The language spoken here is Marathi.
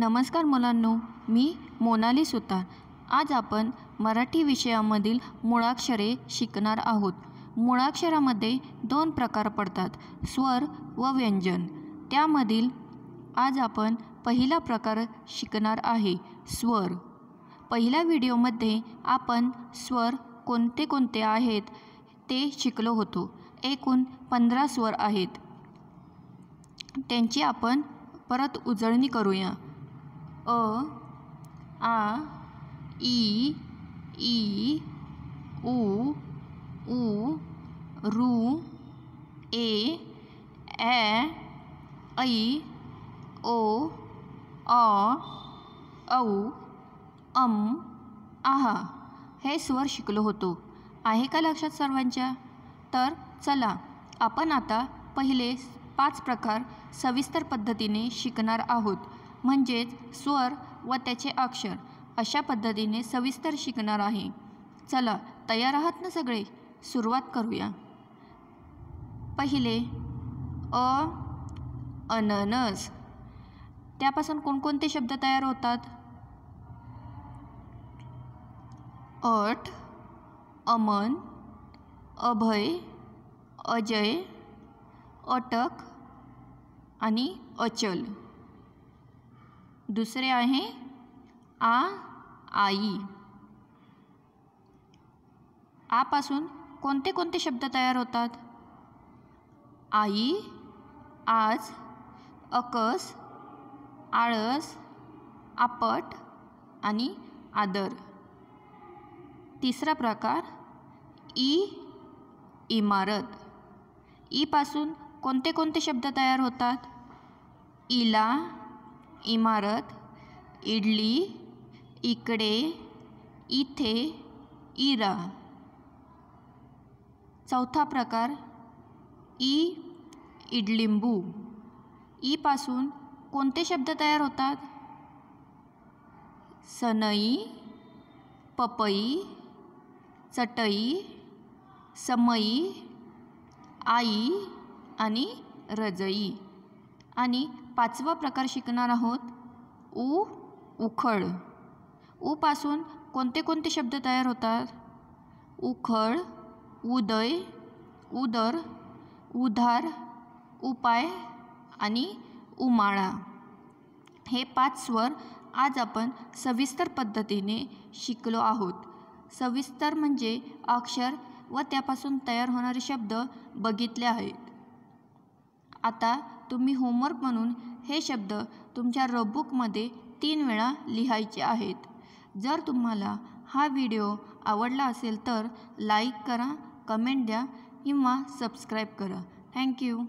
नमस्कार मुलांनो मी मोनाली सुतार आज आपण मराठी विषयामधील मुळाक्षरे शिकणार आहोत मुळाक्षरामध्ये दोन प्रकार पडतात स्वर व व्यंजन त्यामधील आज आपण पहिला प्रकार शिकणार आहे स्वर पहिल्या व्हिडिओमध्ये आपण स्वर कोणते कोणते आहेत ते शिकलो होतो एकूण पंधरा स्वर आहेत त्यांची आपण परत उजळणी करूया अ आ इ ई उ ऊ ऋ ए ॲ ऐ ओ अ औ अम आहा हे स्वर शिकलो होतो आहे का लक्षात सर्वांच्या तर चला आपण आता पहिले पाच प्रकार सविस्तर पद्धतीने शिकणार आहोत म्हणजेच स्वर व त्याचे अक्षर अशा पद्धतीने सविस्तर शिकणार आहे चला तयार आहात ना सगळे सुरुवात करूया पहिले अ अननस त्यापासून कोणकोणते शब्द तयार होतात अट अमन अभय अजय अटक आणि अचल दुसरे आहे आ आई आपासून कोणते कोणते शब्द तयार होतात आई आज अकस आळस आपट आणि आदर तिसरा प्रकार ई इमारत ईपासून कोणते कोणते शब्द तयार होतात इला इमारत इडली इकडे इथे इरा चौथा प्रकार ई इडलिंबू ईपासून कोणते शब्द तयार होतात सनई पपई चटई समई आई आणि रजई आणि पाचवा प्रकार शिकणार आहोत ऊ उखळ ऊपासून कोणते कोणते शब्द तयार होतात उखळ उदय उदर उधार उपाय आणि उमाळा हे पाच स्वर आज आपण सविस्तर पद्धतीने शिकलो आहोत सविस्तर म्हणजे अक्षर व त्यापासून तयार होणारे शब्द बघितले आहेत आता तुम्ही होमवर्क म्हणून हे शब्द तुमच्या रबबुकमध्ये तीन वेळा लिहायचे आहेत जर तुम्हाला हा व्हिडिओ आवडला असेल तर लाईक करा कमेंट द्या किंवा सबस्क्राईब करा थँक्यू